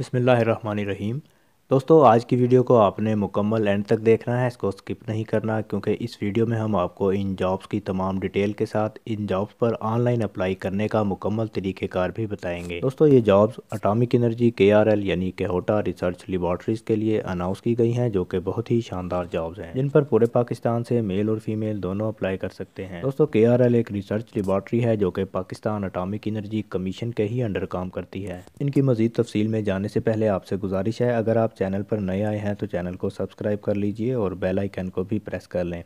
बसमीम दोस्तों आज की वीडियो को आपने मुकम्मल एंड तक देखना है इसको स्किप नहीं करना क्योंकि इस वीडियो में हम आपको इन जॉब्स की तमाम डिटेल के साथ इन जॉब्स पर ऑनलाइन अप्लाई करने का मुकम्मल तरीक़ेकार भी बताएंगे दोस्तों ये jobs atomic energy K R L यानी केहोटा रिसर्च लेबॉर्टरीज के लिए अनाउंस की गई हैं जो कि बहुत ही शानदार जॉब्स हैं जिन पर पूरे पाकिस्तान से मेल और फीमेल दोनों अप्लाई कर सकते हैं दोस्तों के आर एल एक रिसर्च लेबॉर्टरी है जो कि पाकिस्तान अटामिक एनर्जी कमीशन के ही अंडर काम करती है इनकी मजीद तफसील में जाने से पहले आपसे गुजारिश है अगर आप चैनल पर नए आए हैं तो चैनल को सब्सक्राइब कर लीजिए और बेल आइकन को भी प्रेस कर लें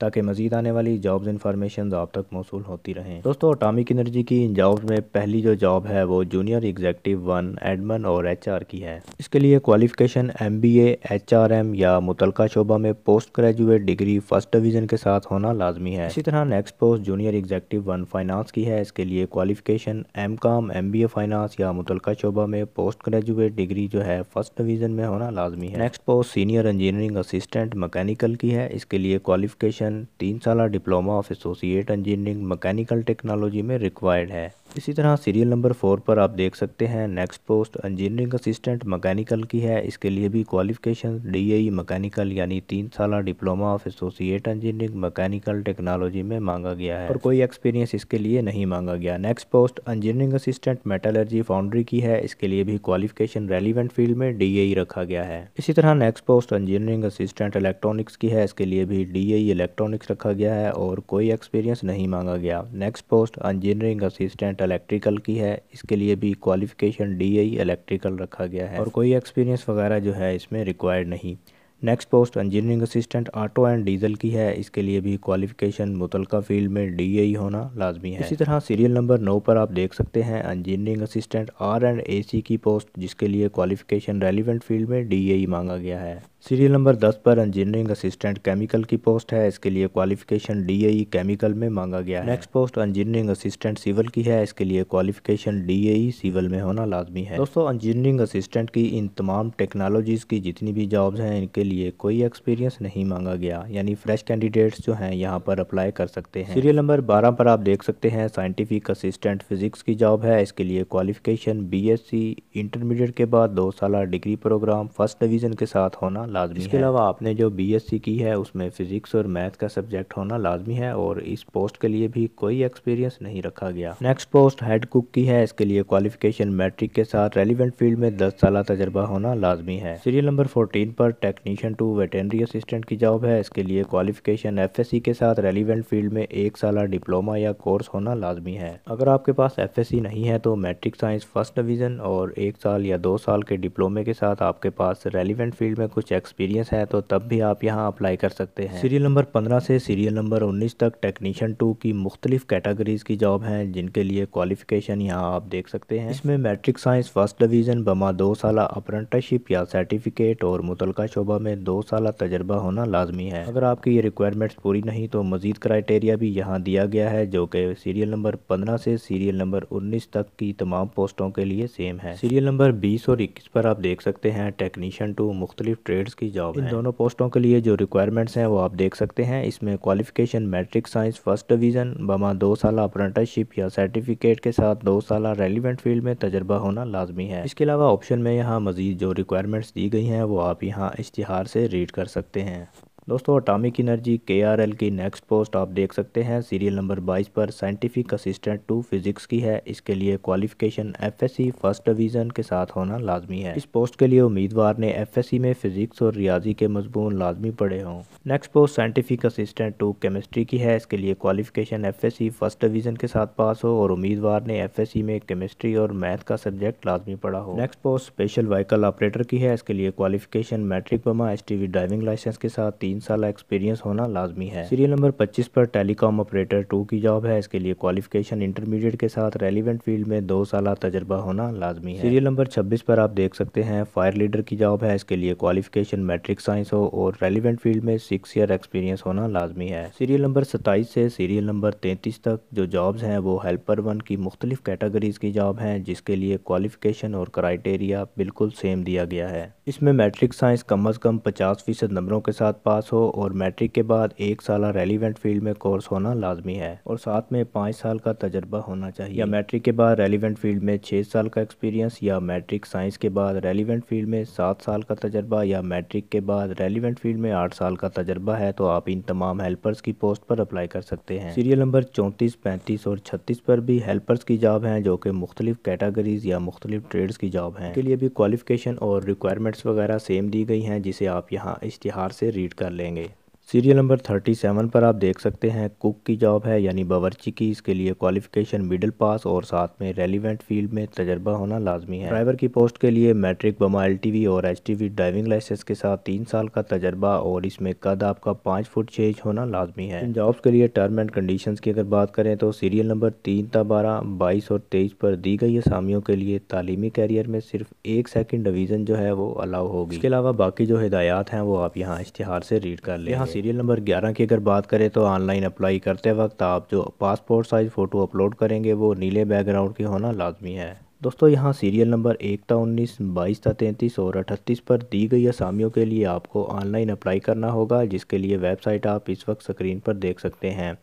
ताकि मजीद आने वाली जॉब्स इन्फॉर्मेशन आप तक मौसू होती रहें दोस्तों अटामिक एनर्जी की इन जॉब्स में पहली जो जॉब है वो जूनियर एग्जेक्टिव वन एडमन और एच की है इसके लिए क्वालिफिकेशन एम बी एम या मुतलका शोबा में post graduate degree first division के साथ होना लाजमी है इसी तरह next post junior executive one finance की है इसके लिए qualification M com M B A finance या मुतलका शोबा में पोस्ट ग्रेजुएट डिग्री जो है फर्स्ट डिवीज़न में होना लाजमी है next post senior engineering assistant mechanical की है इसके लिए क्वालिफिकेशन तीन साल diploma of associate engineering mechanical technology में रिक्वायर्ड है इसी तरह सीरियल नंबर फोर पर आप देख सकते हैं next post engineering assistant mechanical की है इसके लिए भी क्वालिफिकेशन ए मैकेनिकल यानी तीन साल diploma of associate engineering mechanical technology में मांगा गया है और कोई एक्सपीरियंस इसके लिए नहीं मांगा गया next post engineering assistant metallurgy foundry की है इसके लिए भी क्वालिफिकेशन रेलिवेंट फील्ड में डी e रखा गया है इसी तरह next post engineering assistant electronics की है इसके लिए भी डी इलेक्ट्रॉनिक्स e रखा गया है और कोई एक्सपीरियंस नहीं मांगा गया next post engineering assistant set electrical की है इसके लिए भी क्वालिफिकेशन डी इलेक्ट्रिकल रखा गया है और कोई एक्सपीरियंस वगैरह जो है इसमें रिक्वायर्ड नहीं next post engineering assistant auto and diesel की है इसके लिए भी क्वालिफिकेशन मुतल फील्ड में डी e होना लाजमी है इसी तरह सीरियल नंबर नौ पर आप देख सकते हैं engineering assistant R and A C की पोस्ट जिसके लिए क्वालिफिकेशन रेलिवेंट फील्ड में डी e मांगा गया है सीरियल नंबर दस पर इंजीनियरिंग असिस्टेंट केमिकल की पोस्ट है इसके लिए क्वालिफिकेशन डी केमिकल में मांगा गया है next post engineering assistant civil की है इसके लिए क्वालिफिकेशन डी सिविल में होना लाजमी है दोस्तों इंजीनियरिंग असिस्टेंट की इन तमाम टेक्नोलॉजीज़ की जितनी भी जॉब्स हैं इनके लिए कोई एक्सपीरियंस नहीं मांगा गया यानी फ्रेश कैंडिडेट्स जो हैं यहाँ पर अप्लाई कर सकते हैं सीरियल नंबर बारह पर आप देख सकते हैं साइंटिफिक असिस्टेंट फिजिक्स की जॉब है इसके लिए क्वालिफिकेशन बीएससी इंटरमीडिएट के बाद दो साल डिग्री प्रोग्राम फर्स्ट डिवीजन के साथ होना लाजमी इसके अलावा आपने जो बी की है उसमें फिजिक्स और मैथ का सब्जेक्ट होना लाजमी है और इस पोस्ट के लिए भी कोई एक्सपीरियंस नहीं रखा गया नेक्स्ट पोस्ट हेड कुक की है इसके लिए क्वालिफिकेशन मैट्रिक के साथ रेलिवेंट फील्ड में दस साल तजर्बा होना लाजमी है सीरियल नंबर फोर्टीन पर technician position two veterinary assistant की जॉब है इसके लिए क्वालिफिकेशन एफएससी के साथ रेलिवेंट फील्ड में एक साल डिप्लोमा या कोर्स होना लाजमी है अगर आपके पास एफएससी नहीं है तो मैट्रिक साइंस फर्स्ट डिवीज़न और एक साल या दो साल के डिप्लोमे के साथ आपके पास रेलिवेंट फील्ड में कुछ एक्सपीरियंस है तो तब भी आप यहाँ अप्लाई कर सकते हैं सीरियल नंबर पंद्रह से सीरियल नंबर उन्नीस तक टेक्नीशियन टू की मुख्तलिफ कैटेगरीज की जॉब है जिनके लिए क्वालिफिकेशन यहाँ आप देख सकते हैं इसमें मैट्रिक साइंस फर्स्ट डिवीज़न बमा दो साल अप्रेंटिसशिप या सर्टिफिकेट और मुतलका शोबा में में दो साल तजर्बा होना लाजमी है अगर आपकी ये रिक्वायरमेंट्स पूरी नहीं तो मजीद क्राइटेरिया भी यहाँ दिया गया है जो कि सीरियल नंबर पंद्रह से सीरियल नंबर उन्नीस तक की तमाम पोस्टों के लिए सेम है सीरियल नंबर बीस और इक्कीस पर आप देख सकते हैं टेक्नीशियन टू मुख्तलिफ ट्रेड्स की जॉब इन दोनों पोस्टों के लिए जो रिक्वायरमेंट्स हैं वो आप देख सकते हैं इसमें qualification matric science first division बमा दो साल अप्रेंटिसशिप या सर्टिफिकेट के साथ दो साल रेलिवेंट फील्ड में तजर्बा होना लाजमी है इसके अलावा ऑप्शन में यहाँ मजीद जो रिक्वायरमेंट्स दी गई हैं वो आप यहाँ इश्तहार से रीड कर सकते हैं दोस्तों atomic energy K R L की नेक्स्ट पोस्ट आप देख सकते हैं सीरियल नंबर 22 पर साइंटिफिक असिस्टेंट टू फिजिक्स की है इसके लिए क्वालिफिकेशन एफएससी फर्स्ट डिवीजन के साथ होना लाजमी है इस पोस्ट के लिए उम्मीदवार ने एफएससी में फिजिक्स और रियाजी के मजमून लाजमी पढ़े हों next post scientific assistant two chemistry की है इसके लिए क्वालिफिकेशन सी फर्स्ट डिवीजन के साथ पास हो और उम्मीदवार ने एफएससी में केमिस्ट्री और मैथ का सब्जेक्ट लाजमी पढ़ा हो next post special vehicle operator की है इसके लिए क्वालिफिकेशन मैट्रिक पमा एस ड्राइविंग लाइसेंस के साथ तीन साल एक्सपीरियंस होना लाजमी है सीरियल नंबर पच्चीस पर टेलीकॉम ऑपरेटर टू की जॉब है इसके लिए क्वालिफिकेशन इंटरमीडिएट के साथ रेलिवेंट फील्ड में दो साल तजर्बा होना लाजमी है सीरियल नंबर छब्बीस पर आप देख सकते हैं फायर लीडर की जॉब है इसके लिए क्वालिफिकेशन मेट्रिक साइंस हो और रेलिवेंट फील्ड में सिक्स ईयर एक्सपीरियंस होना लाजमी है सीरियल नंबर सत्ताईस से सीरियल नंबर तैंतीस तक जो जॉब है वो हेल्पर वन की मुख्तलिफ कैटेगरीज की जॉब है जिसके लिए क्वालिफिकेशन और क्राइटेरिया बिल्कुल सेम दिया गया है इसमें मैट्रिक साइंस कम अज़ कम पचास फीसद नंबरों के साथ पास पास हो और मैट्रिक के बाद एक साल रेलिवेंट फील्ड में कोर्स होना लाजमी है और साथ में पाँच साल का तजर्बा होना चाहिए या मैट्रिक के बाद रेलिवेंट फील्ड में छः साल का एक्सपीरियंस या मैट्रिक साइंस के बाद रेलिवेंट फील्ड में सात साल का तजर्बा या मैट्रिक के बाद रेलिवेंट फील्ड में आठ साल का तजर्बा है तो आप इन तमाम हेल्पर्स की पोस्ट पर अप्लाई कर सकते हैं सीरियल नंबर चौंतीस पैंतीस और छत्तीस पर भी हेल्पर्स की जॉब है जो कि मुख्तलिफ कैटागरीज या मुख्तलिफ ट्रेड्स की जॉब है के लिए भी क्वालिफिकेशन और रिक्वायरमेंट्स वगैरह सेम दी गई हैं जिसे आप यहाँ इश्तिहार से रीड कर कर लेंगे सीरियल नंबर थर्टी सेवन पर आप देख सकते हैं कुक की जॉब है यानी बावर्ची की इसके लिए क्वालिफिकेशन मिडिल पास और साथ में रेलिवेंट फील्ड में तजर्बा होना लाजमी है ड्राइवर की पोस्ट के लिए मैट्रिक टी वी और H T V driving licence के साथ तीन साल का तजर्बा और इसमें कद आपका पाँच फुट छः इंच होना लाजमी है जॉब के लिए टर्म एंड कंडीशन की अगर बात करें तो सीरियल नंबर तीन ता बारह बाईस और तेईस पर दी गई असामियों के लिए तालीमी कैरियर में सिर्फ एक सेकेंड डिवीज़न जो है वो अलाउ होगी इसके अलावा बाकी जो हिदायत हैं वो आप यहाँ इश्तहार से रीड कर लें यहाँ सीरियल नंबर ग्यारह की अगर बात करें तो ऑनलाइन अप्लाई करते वक्त आप जो पासपोर्ट साइज़ फ़ोटो अपलोड करेंगे वो नीले बैकग्राउंड की होना लाजमी है दोस्तों यहाँ सीरियल नंबर एक था उन्नीस बाईस था तैंतीस और अठतीस पर दी गई असामियों के लिए आपको ऑनलाइन अप्लाई करना होगा जिसके लिए वेबसाइट आप इस वक्त स्क्रीन पर देख सकते हैं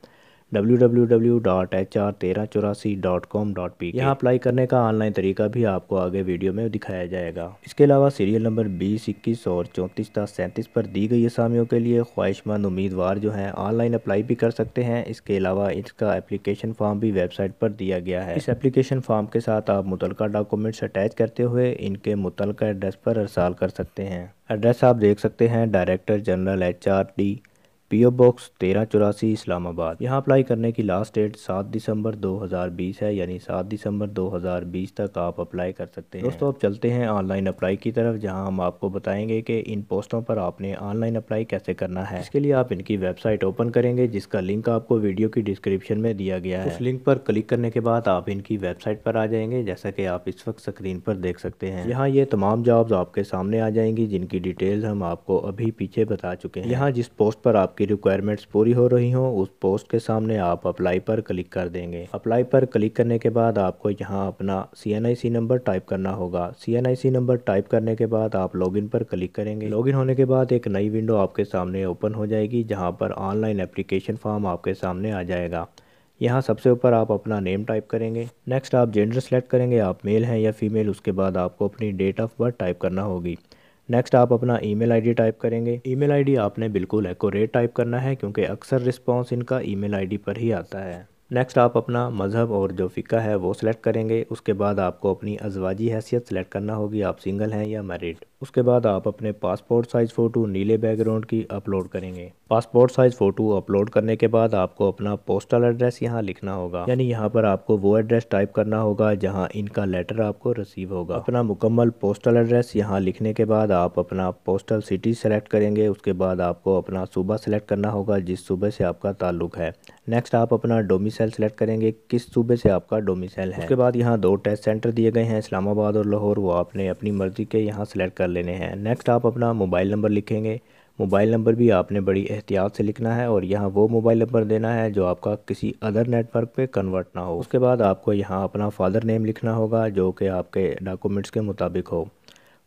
www.hr1384.com.pk यहाँ अप्लाई करने का ऑनलाइन तरीका भी आपको आगे वीडियो में दिखाया जाएगा इसके अलावा सीरियल नंबर बीस इक्कीस और चौंतीस तथा सैंतीस पर दी गई असामियों के लिए ख्वाहिशमंद उम्मीदवार जो हैं ऑनलाइन अप्लाई भी कर सकते हैं इसके अलावा इसका एप्लीकेशन फॉर्म भी वेबसाइट पर दिया गया है इस एप्लीकेशन फॉर्म के साथ आप मुतल डॉक्यूमेंट्स अटैच करते हुए इनके मुतल एड्रेस पर अरसाल कर सकते हैं एड्रेस आप देख सकते हैं director general H R D P O box तेरह चौरासी इस्लामाबाद यहाँ अप्लाई करने की लास्ट डेट सात दिसंबर 2020 है यानी सात दिसंबर 2020 तक आप अप्लाई कर सकते हैं दोस्तों अब चलते हैं ऑनलाइन अप्लाई की तरफ जहाँ हम आपको बताएंगे कि इन पोस्टों पर आपने ऑनलाइन अप्लाई कैसे करना है इसके लिए आप इनकी वेबसाइट ओपन करेंगे जिसका लिंक आपको वीडियो की डिस्क्रिप्शन में दिया गया है उस लिंक पर क्लिक करने के बाद आप इनकी वेबसाइट पर आ जाएंगे जैसा कि आप इस वक्त स्क्रीन पर देख सकते हैं यहाँ ये तमाम जॉब्स आपके सामने आ जाएंगी जिनकी डिटेल्स हम आपको अभी पीछे बता चुके हैं यहाँ जिस पोस्ट पर आप आपकी रिक्वायरमेंट्स पूरी हो रही हो उस पोस्ट के सामने आप अप्लाई पर क्लिक कर देंगे अप्लाई पर क्लिक करने के बाद आपको यहाँ अपना सी नंबर टाइप करना होगा सी नंबर टाइप करने के बाद आप लॉगिन पर क्लिक करेंगे लॉगिन होने के बाद एक नई विंडो आपके सामने ओपन हो जाएगी जहाँ पर ऑनलाइन एप्लीकेशन फॉर्म आपके सामने आ जाएगा यहाँ सबसे ऊपर आप अपना नेम टाइप करेंगे नेक्स्ट आप जेंडर सेलेक्ट करेंगे आप मेल हैं या फीमेल उसके बाद आपको अपनी डेट ऑफ बर्थ टाइप करना होगी नेक्स्ट आप अपना ईमेल आईडी टाइप करेंगे ईमेल आईडी आपने बिल्कुल एकोरेट टाइप करना है क्योंकि अक्सर रिस्पॉन्स इनका ईमेल आईडी पर ही आता है नेक्स्ट आप अपना मज़हब और जो फ़िका है वो सिलेक्ट करेंगे उसके बाद आपको अपनी अजवाजी हैसियत सिलेक्ट करना होगी आप सिंगल हैं या मैरिड उसके बाद आप अपने पासपोर्ट साइज़ फ़ोटो नीले बैकग्राउंड की अपलोड करेंगे पासपोर्ट साइज़ फ़ोटो अपलोड करने के बाद आपको अपना पोस्टल एड्रेस यहाँ लिखना होगा यानी यहाँ पर आपको वो एड्रेस टाइप करना होगा जहाँ इनका लेटर आपको रिसीव होगा अपना मुकम्मल पोस्टल एड्रेस यहाँ लिखने के बाद आप अपना पोस्टल सिटी सेलेक्ट करेंगे उसके बाद आपको अपना सूबा सेलेक्ट करना होगा जिस सूबे से आपका ताल्लुक है नेक्स्ट आप अपना डोमिसल सेलेक्ट करेंगे किस सूबे से आपका डोमिसल है उसके बाद यहाँ दो टेस्ट सेंटर दिए गए हैं इस्लामाबाद और लाहौर वो आपने अपनी मर्जी के यहाँ सेलेक्ट कर कर लेने हैं नेक्स्ट आप अपना मोबाइल नंबर लिखेंगे मोबाइल नंबर भी आपने बड़ी एहतियात से लिखना है और यहाँ वो मोबाइल नंबर देना है जो आपका किसी अदर नेटवर्क पे कन्वर्ट ना हो उसके बाद आपको यहाँ अपना फ़ादर नेम लिखना होगा जो कि आपके डॉक्यूमेंट्स के मुताबिक हो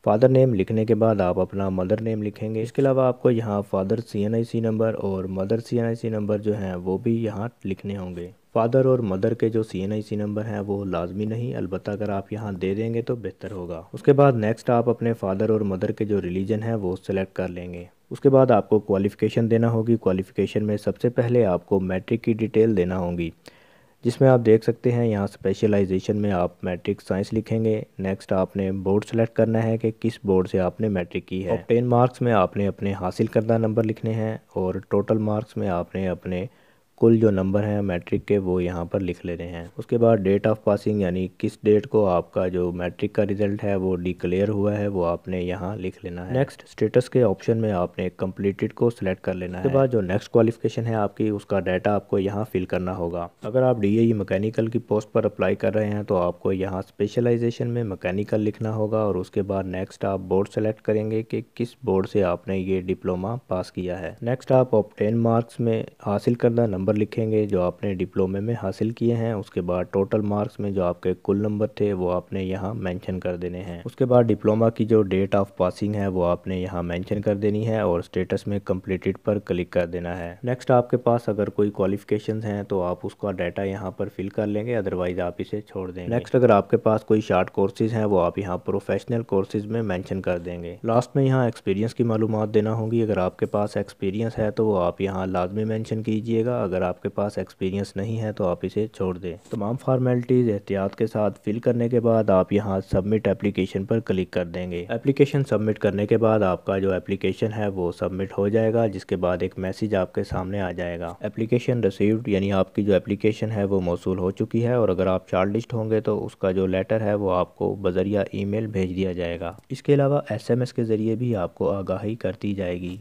फ़ादर नेम लिखने के बाद आप अपना मदर नेम लिखेंगे इसके अलावा आपको यहाँ father C N I C number और mother C N I C number जो हैं वो भी यहाँ लिखने होंगे फ़ादर और मदर के जो सी एन आई सी नंबर हैं वो लाजमी नहीं अलबत् अगर आप यहाँ दे देंगे तो बेहतर होगा उसके बाद नेक्स्ट आप अपने फ़ादर और मदर के जो रिलीजन है वो सिलेक्ट कर लेंगे उसके बाद आपको क्वालिफ़िकेशन देना होगी क्वालिफ़िकेशन में सबसे पहले आपको मैट्रिक की डिटेल देना होगी जिसमें आप देख सकते हैं यहाँ स्पेशलाइजेशन में आप मैट्रिक साइंस लिखेंगे नेक्स्ट आपने बोर्ड सेलेक्ट करना है कि किस बोर्ड से आपने मैट्रिक की है टेन मार्क्स में आपने अपने हासिल करदा नंबर लिखने हैं और टोटल मार्क्स में आपने अपने कुल जो नंबर हैं मैट्रिक के वो यहाँ पर लिख ले रहे हैं उसके बाद डेट ऑफ पासिंग यानी किस डेट को आपका जो मैट्रिक का रिजल्ट है वो डिक्लेयर हुआ है वो आपने यहाँ लिख लेना है नेक्स्ट स्टेटस के ऑप्शन में आपने कम्प्लीटेड को सिलेक्ट कर लेना है उसके बाद जो नेक्स्ट क्वालिफिकेशन है आपकी उसका डाटा आपको यहाँ फिल करना होगा अगर आप डी मैकेनिकल e e की पोस्ट पर अप्लाई कर रहे हैं तो आपको यहाँ स्पेशलाइजेशन में मैकेनिकल लिखना होगा और उसके बाद नेक्स्ट आप बोर्ड सेलेक्ट करेंगे कि किस बोर्ड से आपने ये डिप्लोमा पास किया है नेक्स्ट आप ऑप्टेन मार्क्स में हासिल करना नंबर नंबर लिखेंगे जो आपने डिप्लोमे में हासिल किए हैं उसके बाद टोटल मार्क्स में जो आपके कुल नंबर थे वो आपने यहाँ मेंशन कर देने हैं उसके बाद डिप्लोमा की जो डेट ऑफ पासिंग है वो आपने यहाँ मेंशन कर देनी है और स्टेटस में कम्प्लीटेड पर क्लिक कर देना है नेक्स्ट आपके पास अगर कोई क्वालिफिकेशन है तो आप उसका डाटा यहाँ पर फिल कर लेंगे अदरवाइज आप इसे छोड़ देंगे नेक्स्ट अगर आपके पास कोई शार्ट कोर्सेज है वो आप यहाँ प्रोफेशनल कोर्सेज में मैंशन कर देंगे लास्ट में यहाँ एक्सपीरियंस की मालूम देना होगी अगर आपके पास एक्सपीरियंस है तो वो आप यहाँ लाजमी मैंशन कीजिएगा अगर अगर आपके पास एक्सपीरियंस नहीं है तो आप इसे छोड़ दें तमाम फॉर्मेलिटीज़ एहतियात के साथ फिल करने के बाद आप यहाँ सबमिट एप्लीकेशन पर क्लिक कर देंगे एप्लीकेशन सबमिट करने के बाद आपका जो एप्लीकेशन है वो सबमिट हो जाएगा जिसके बाद एक मैसेज आपके सामने आ जाएगा एप्लीकेशन रिसीव्ड यानी आपकी जो एप्लीकेशन है वो मौसू हो चुकी है और अगर आप चार्ट लिस्ट होंगे तो उसका जो लेटर है वो आपको बजरिया ई भेज दिया जाएगा इसके अलावा एस के ज़रिए भी आपको आगाही करती जाएगी